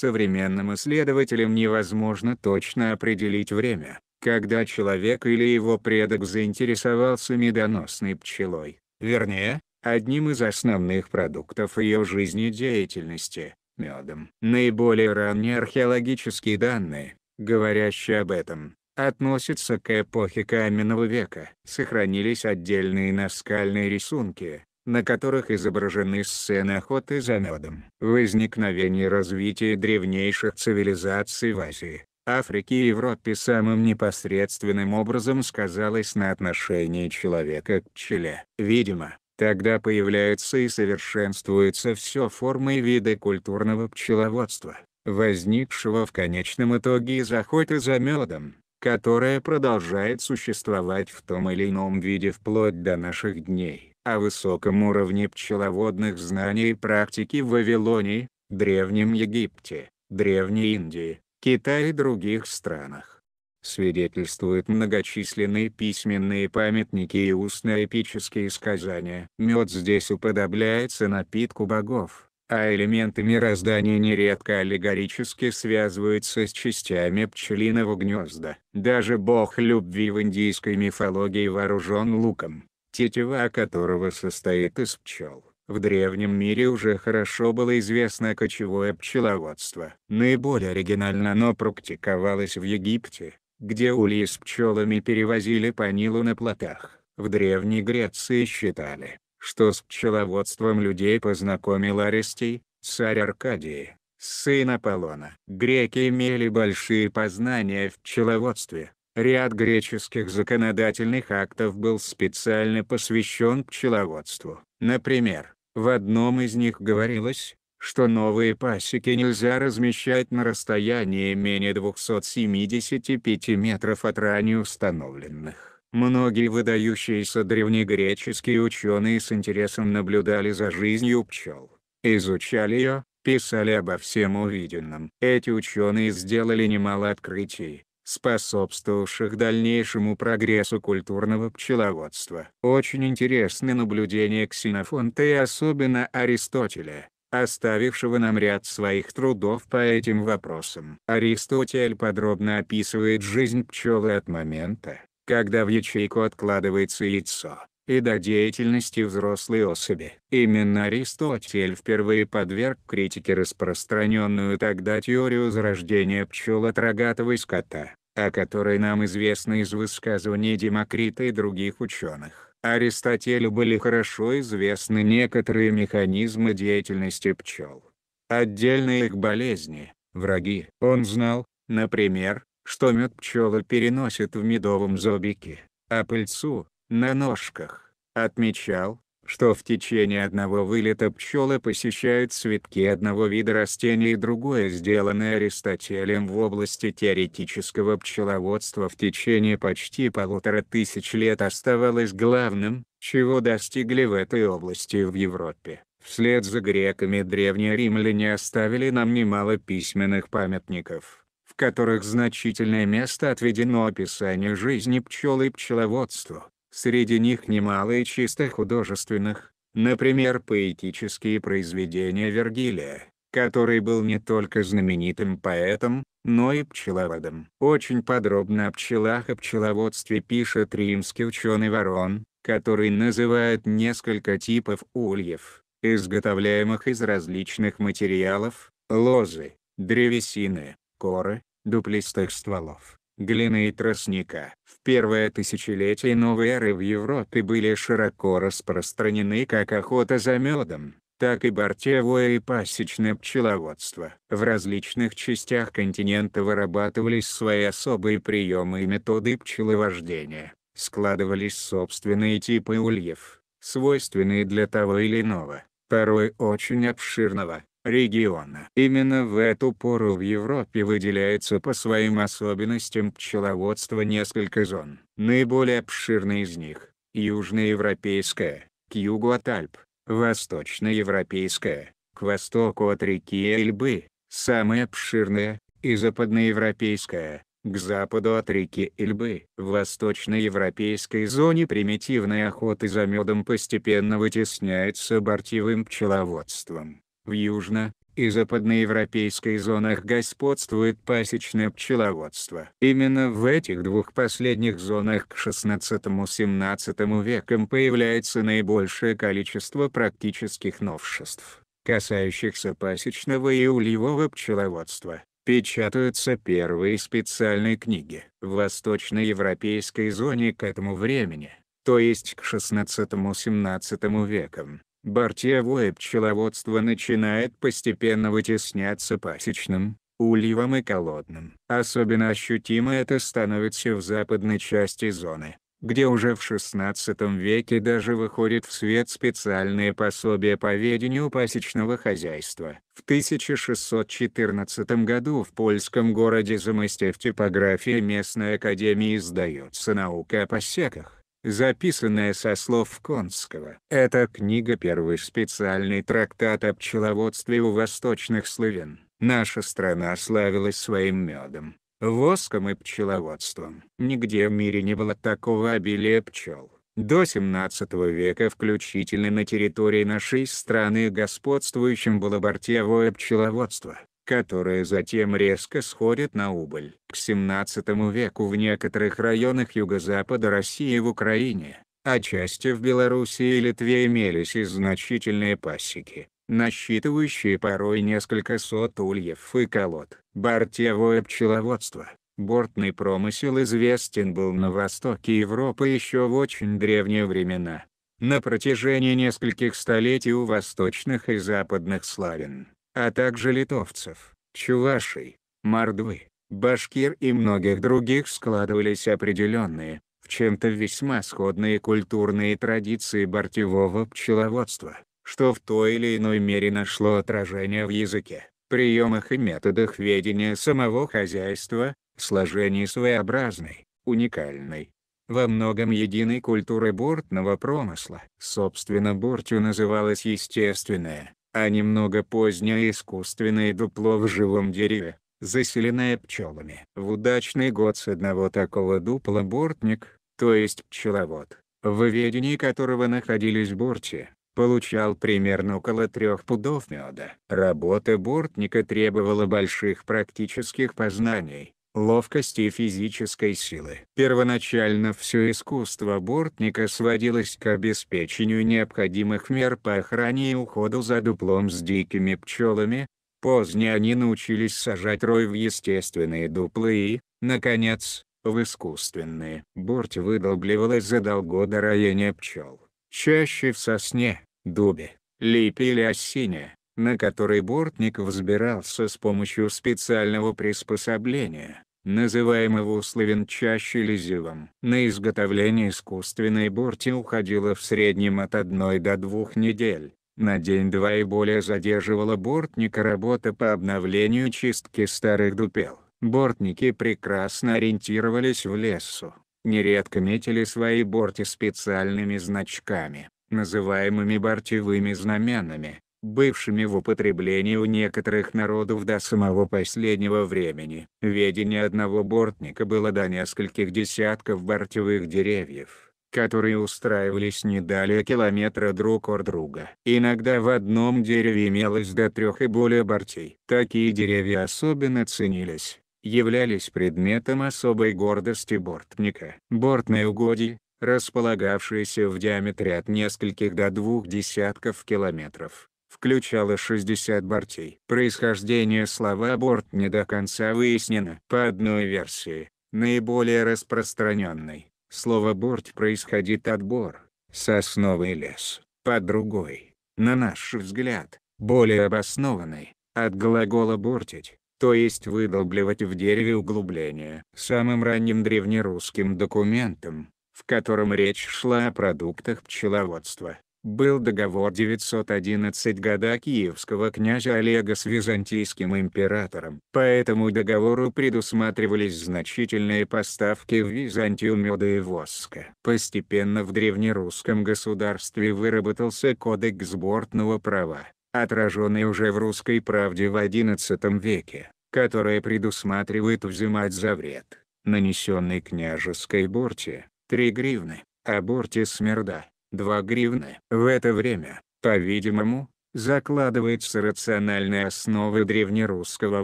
Современным исследователям невозможно точно определить время, когда человек или его предок заинтересовался медоносной пчелой, вернее, одним из основных продуктов ее жизнедеятельности – медом. Наиболее ранние археологические данные, говорящие об этом, относятся к эпохе каменного века. Сохранились отдельные наскальные рисунки, на которых изображены сцены охоты за медом. Возникновение развития древнейших цивилизаций в Азии, Африке и Европе самым непосредственным образом сказалось на отношении человека к пчеле. Видимо, тогда появляются и совершенствуются все формы и виды культурного пчеловодства, возникшего в конечном итоге из охоты за медом которая продолжает существовать в том или ином виде вплоть до наших дней о высоком уровне пчеловодных знаний и практики в Вавилонии, Древнем Египте, Древней Индии, Китае и других странах. Свидетельствуют многочисленные письменные памятники и устно-эпические сказания. Мед здесь уподобляется напитку богов, а элементы мироздания нередко аллегорически связываются с частями пчелиного гнезда. Даже бог любви в индийской мифологии вооружен луком тетива которого состоит из пчел. В древнем мире уже хорошо было известно кочевое пчеловодство. Наиболее оригинально оно практиковалось в Египте, где ульи с пчелами перевозили по Нилу на плотах. В Древней Греции считали, что с пчеловодством людей познакомил Арестий, царь Аркадии, сын Аполлона. Греки имели большие познания в пчеловодстве, Ряд греческих законодательных актов был специально посвящен пчеловодству. Например, в одном из них говорилось, что новые пасеки нельзя размещать на расстоянии менее 275 метров от ранее установленных. Многие выдающиеся древнегреческие ученые с интересом наблюдали за жизнью пчел, изучали ее, писали обо всем увиденном. Эти ученые сделали немало открытий, способствовавших дальнейшему прогрессу культурного пчеловодства. Очень интересны наблюдения Ксенофонта и особенно Аристотеля, оставившего нам ряд своих трудов по этим вопросам. Аристотель подробно описывает жизнь пчелы от момента, когда в ячейку откладывается яйцо, и до деятельности взрослой особи. Именно Аристотель впервые подверг критике распространенную тогда теорию зарождения пчел от рогатого скота о которой нам известно из высказываний Демокрита и других ученых. Аристотелю были хорошо известны некоторые механизмы деятельности пчел. Отдельные их болезни, враги. Он знал, например, что мед пчелы переносит в медовом зобике, а пыльцу — на ножках. Отмечал, что в течение одного вылета пчелы посещают цветки одного вида растения и другое, сделанное Аристотелем в области теоретического пчеловодства в течение почти полутора тысяч лет оставалось главным, чего достигли в этой области в Европе. Вслед за греками древние римляне оставили нам немало письменных памятников, в которых значительное место отведено описанию жизни пчел и пчеловодству. Среди них немало и чисто художественных, например поэтические произведения Вергилия, который был не только знаменитым поэтом, но и пчеловодом. Очень подробно о пчелах и пчеловодстве пишет римский ученый Ворон, который называет несколько типов ульев, изготовляемых из различных материалов, лозы, древесины, коры, дуплистых стволов глины и тростника. В первое тысячелетие новой эры в Европе были широко распространены как охота за медом, так и бортевое и пасечное пчеловодство. В различных частях континента вырабатывались свои особые приемы и методы пчеловождения, складывались собственные типы ульев, свойственные для того или иного, порой очень обширного, региона. Именно в эту пору в Европе выделяется по своим особенностям пчеловодства несколько зон. Наиболее обширные из них – южноевропейская, к югу от Альп, восточноевропейская, к востоку от реки Эльбы, самая обширная, и западноевропейская, к западу от реки Эльбы. В восточноевропейской зоне примитивной охоты за медом постепенно вытесняется бортевым пчеловодством. В южно- и западноевропейской зонах господствует пасечное пчеловодство. Именно в этих двух последних зонах к XVI-XVII векам появляется наибольшее количество практических новшеств, касающихся пасечного и ульевого пчеловодства. Печатаются первые специальные книги. В восточноевропейской зоне к этому времени, то есть к XVI-XVII векам, Бортьевое пчеловодство начинает постепенно вытесняться пасечным, ульевым и колодным. Особенно ощутимо это становится в западной части зоны, где уже в XVI веке даже выходит в свет специальное пособие по ведению пасечного хозяйства. В 1614 году в польском городе Замысте в типографии местной академии издается наука о посеках записанная со слов Конского. Это книга первый специальный трактат о пчеловодстве у восточных славян. Наша страна славилась своим медом, воском и пчеловодством. Нигде в мире не было такого обилия пчел. До 17 века включительно на территории нашей страны господствующим было бортьевое пчеловодство которые затем резко сходят на убыль. К 17 веку в некоторых районах юго-запада России и в Украине, а части в Беларуси и Литве имелись и значительные пасеки, насчитывающие порой несколько сот ульев и колод. Бортевое пчеловодство. Бортный промысел известен был на востоке Европы еще в очень древние времена. На протяжении нескольких столетий у восточных и западных славян а также литовцев, чувашей, мордвы, башкир и многих других складывались определенные, в чем-то весьма сходные культурные традиции бортевого пчеловодства, что в той или иной мере нашло отражение в языке, приемах и методах ведения самого хозяйства, сложении своеобразной, уникальной, во многом единой культуры бортного промысла. Собственно бортью называлась естественная, а немного позднее искусственное дупло в живом дереве, заселенное пчелами. В удачный год с одного такого дупла бортник, то есть пчеловод, в ведении которого находились борти, получал примерно около трех пудов меда. Работа бортника требовала больших практических познаний, ловкости и физической силы. Первоначально все искусство бортника сводилось к обеспечению необходимых мер по охране и уходу за дуплом с дикими пчелами, позднее они научились сажать рой в естественные дуплы и, наконец, в искусственные. Борт выдолбливалась задолго до роения пчел, чаще в сосне, дубе, липе или осине на который бортник взбирался с помощью специального приспособления, называемого словен чаще лизилом. На изготовление искусственной борти уходило в среднем от одной до двух недель. На день-два и более задерживала бортника работа по обновлению чистки старых дупел. Бортники прекрасно ориентировались в лесу, нередко метили свои борти специальными значками, называемыми бортевыми знаменами, бывшими в употреблении у некоторых народов до самого последнего времени. Ведение одного бортника было до нескольких десятков бортевых деревьев, которые устраивались не далее километра друг от друга. Иногда в одном дереве имелось до трех и более бортей. Такие деревья особенно ценились являлись предметом особой гордости бортника. Бортные угодья, располагавшиеся в диаметре от нескольких до двух десятков километров, Включало 60 бортей. Происхождение слова «аборт» не до конца выяснено. По одной версии, наиболее распространенной, слово «борт» происходит от «бор», сосновый лес, по другой, на наш взгляд, более обоснованной, от глагола «бортить», то есть выдолбливать в дереве углубление. Самым ранним древнерусским документом, в котором речь шла о продуктах пчеловодства, был договор 911 года киевского князя Олега с византийским императором. По этому договору предусматривались значительные поставки в Византию меда и воска. Постепенно в древнерусском государстве выработался кодекс бортного права, отраженный уже в «Русской правде» в XI веке, которая предусматривает взимать за вред, нанесенный княжеской борте, 3 гривны, а борте смерда 2 гривны. В это время, по-видимому, закладывается рациональная основа древнерусского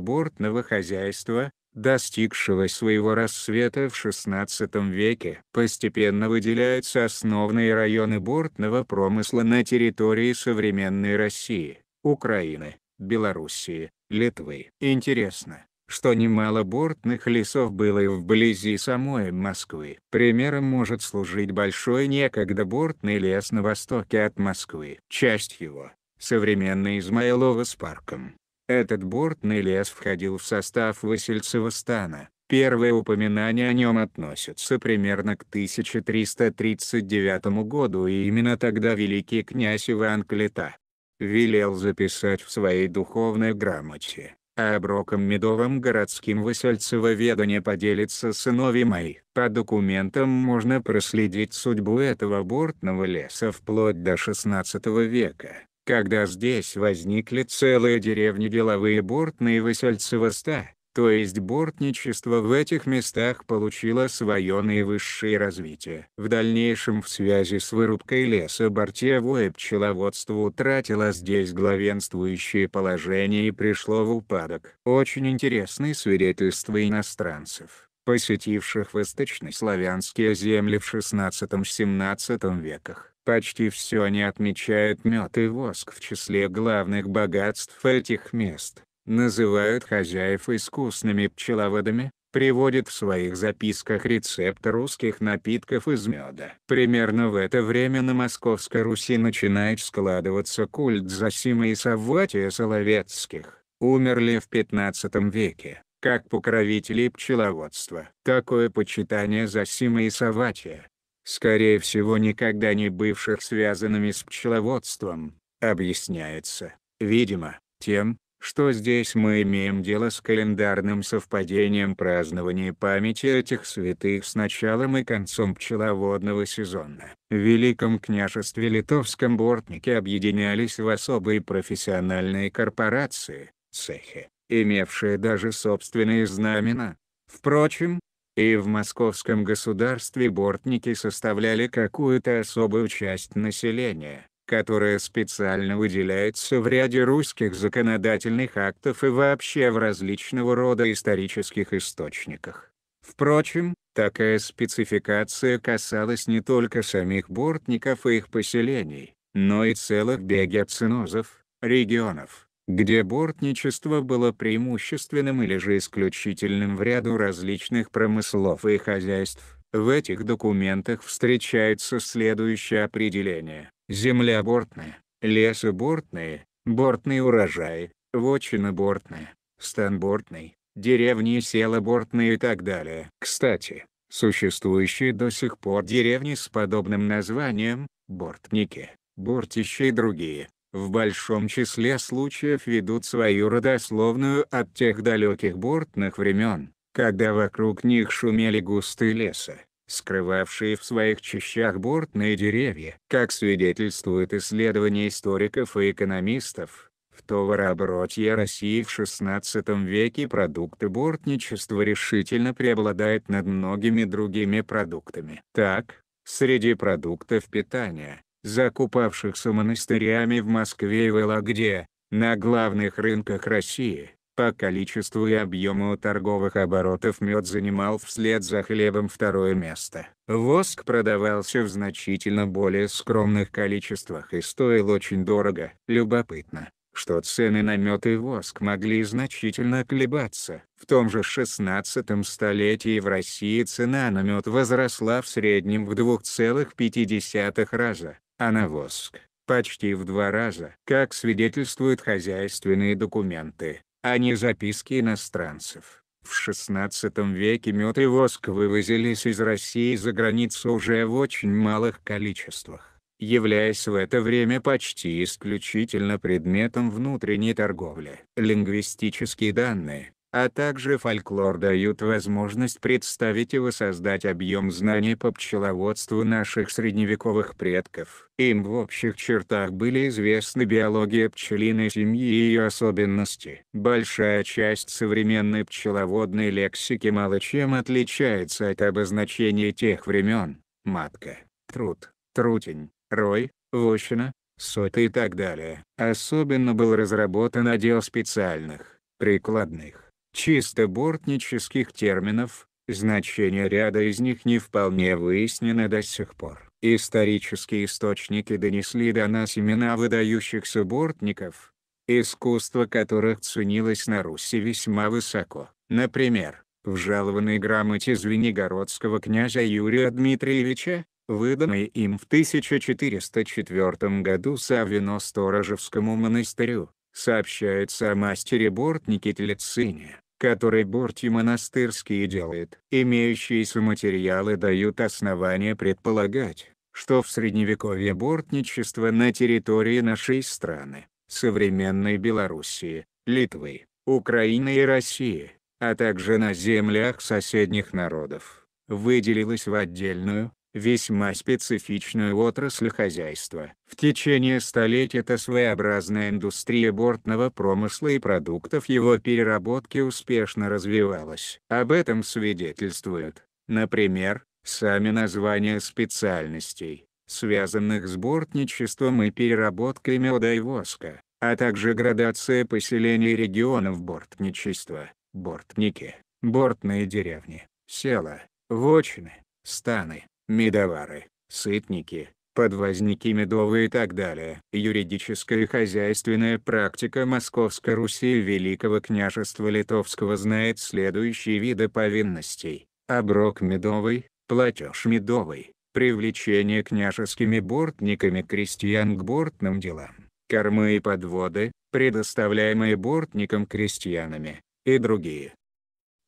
бортного хозяйства, достигшего своего рассвета в XVI веке. Постепенно выделяются основные районы бортного промысла на территории современной России, Украины, Белоруссии, Литвы. Интересно, что немало бортных лесов было и вблизи самой Москвы. Примером может служить большой некогда бортный лес на востоке от Москвы. Часть его, современный Измайлово с парком. Этот бортный лес входил в состав Васильцева стана. Первое упоминание о нем относится примерно к 1339 году и именно тогда великий князь Иван Клета велел записать в своей духовной грамоте а оброком медовым городским высельцевоведание поделится сынови сыновьей По документам можно проследить судьбу этого бортного леса вплоть до XVI века, когда здесь возникли целые деревни деловые бортные высельцевоста, то есть бортничество в этих местах получило свое наивысшее развитие. В дальнейшем в связи с вырубкой леса бортевое пчеловодство утратило здесь главенствующее положение и пришло в упадок. Очень интересны свидетельства иностранцев посетивших восточнославянские земли в XVI-XVII веках. Почти все они отмечают мед и воск в числе главных богатств этих мест называют хозяев искусными пчеловодами, приводит в своих записках рецепт русских напитков из меда. Примерно в это время на Московской Руси начинает складываться культ Зосима и Савватия Соловецких, умерли в 15 веке, как покровители пчеловодства. Такое почитание Зосима и Савватия, скорее всего никогда не бывших связанными с пчеловодством, объясняется, видимо, тем, что здесь мы имеем дело с календарным совпадением празднования памяти этих святых с началом и концом пчеловодного сезона. В Великом княжестве Литовском бортники объединялись в особые профессиональные корпорации, цехи, имевшие даже собственные знамена. Впрочем, и в московском государстве бортники составляли какую-то особую часть населения которая специально выделяется в ряде русских законодательных актов и вообще в различного рода исторических источниках. Впрочем, такая спецификация касалась не только самих бортников и их поселений, но и целых бегецинозов, регионов, где бортничество было преимущественным или же исключительным в ряду различных промыслов и хозяйств. В этих документах встречается следующее определение. Земля-бортная, лесобортные, бортные урожаи, вочинобортные, станбортный, деревни и села бортные и так далее. Кстати, существующие до сих пор деревни с подобным названием, бортники, бортищи и другие, в большом числе случаев ведут свою родословную от тех далеких бортных времен, когда вокруг них шумели густые леса, скрывавшие в своих чащах буртные деревья. Как свидетельствуют исследования историков и экономистов, в товарообороте России в XVI веке продукты бортничества решительно преобладают над многими другими продуктами. Так, среди продуктов питания, закупавшихся монастырями в Москве и Вологде, на главных рынках России – по количеству и объему торговых оборотов мед занимал вслед за хлебом второе место. Воск продавался в значительно более скромных количествах и стоил очень дорого. Любопытно, что цены на мед и воск могли значительно колебаться. В том же 16 столетии в России цена на мед возросла в среднем в 2,5 раза, а на воск – почти в два раза. Как свидетельствуют хозяйственные документы, а не записки иностранцев. В XVI веке мед и воск вывозились из России за границу уже в очень малых количествах, являясь в это время почти исключительно предметом внутренней торговли. Лингвистические данные, а также фольклор дают возможность представить и воссоздать объем знаний по пчеловодству наших средневековых предков. Им в общих чертах были известны биология пчелиной семьи и ее особенности. Большая часть современной пчеловодной лексики мало чем отличается от обозначений тех времен. Матка, труд, трутень, рой, вощина, соты и так далее. Особенно был разработан отдел специальных, прикладных чисто бортнических терминов, значение ряда из них не вполне выяснено до сих пор. Исторические источники донесли до нас имена выдающихся бортников, искусство которых ценилось на Руси весьма высоко. Например, в жалованной грамоте Звенигородского князя Юрия Дмитриевича, выданной им в 1404 году Савино Сторожевскому монастырю, сообщается о мастере бортнике Телецине, который Борти Монастырский делает. Имеющиеся материалы дают основания предполагать, что в средневековье бортничество на территории нашей страны, современной Белоруссии, Литвы, Украины и России, а также на землях соседних народов, выделилось в отдельную, весьма специфичную отрасль хозяйства. В течение столетий эта своеобразная индустрия бортного промысла и продуктов его переработки успешно развивалась. Об этом свидетельствуют, например, сами названия специальностей, связанных с бортничеством и переработкой меда и воска, а также градация поселений регионов бортничества, бортники, бортные деревни, села, вочины, станы, медовары, сытники, подвозники медовые и так далее. Юридическая и хозяйственная практика Московской Руси и Великого княжества Литовского знает следующие виды повинностей. Оброк медовый, платеж медовый, привлечение княжескими бортниками крестьян к бортным делам, кормы и подводы, предоставляемые бортникам крестьянами, и другие.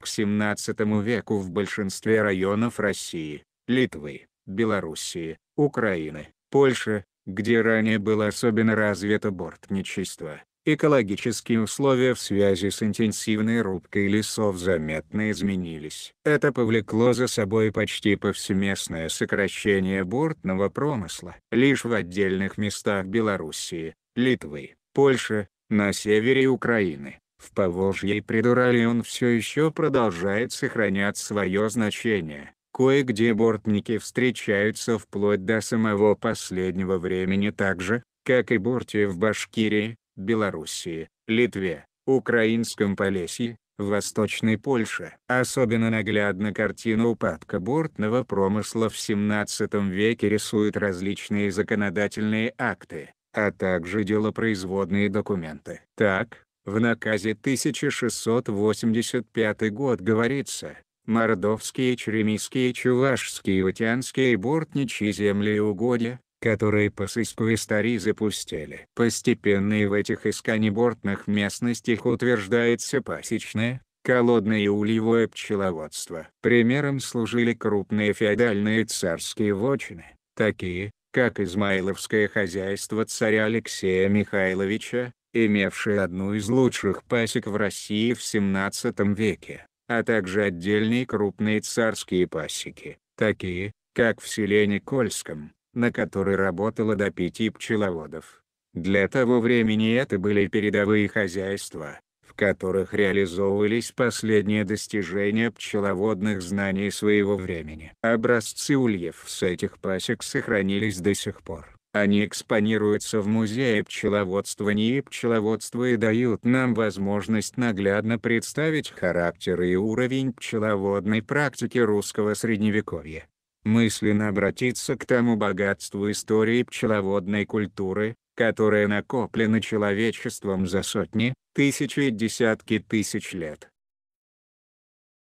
К 17 веку в большинстве районов России, Литвы, Белоруссии, Украины, Польши, где ранее было особенно развито бортничество, экологические условия в связи с интенсивной рубкой лесов заметно изменились. Это повлекло за собой почти повсеместное сокращение бортного промысла. Лишь в отдельных местах Белоруссии, Литвы, Польши, на севере Украины, в Поволжье и Придурале он все еще продолжает сохранять свое значение. Кое-где бортники встречаются вплоть до самого последнего времени так же, как и борти в Башкирии, Белоруссии, Литве, Украинском Полесье, в Восточной Польше. Особенно наглядно картину упадка бортного промысла в 17 веке рисуют различные законодательные акты, а также делопроизводные документы. Так, в наказе 1685 год говорится, мордовские, черемисские, чувашские, утянские и бортничьи земли и угодья, которые по сыску истории запустили. Постепенно и в этих исканебортных местностях утверждается пасечное, колодное и ульевое пчеловодство. Примером служили крупные феодальные царские вочины, такие, как Измайловское хозяйство царя Алексея Михайловича, имевшее одну из лучших пасек в России в 17 веке а также отдельные крупные царские пасеки, такие, как в селе Никольском, на которой работало до пяти пчеловодов. Для того времени это были передовые хозяйства, в которых реализовывались последние достижения пчеловодных знаний своего времени. Образцы ульев с этих пасек сохранились до сих пор. Они экспонируются в Музее пчеловодства, и пчеловодства и дают нам возможность наглядно представить характер и уровень пчеловодной практики русского средневековья. Мысленно обратиться к тому богатству истории пчеловодной культуры, которое накоплено человечеством за сотни, тысячи и десятки тысяч лет.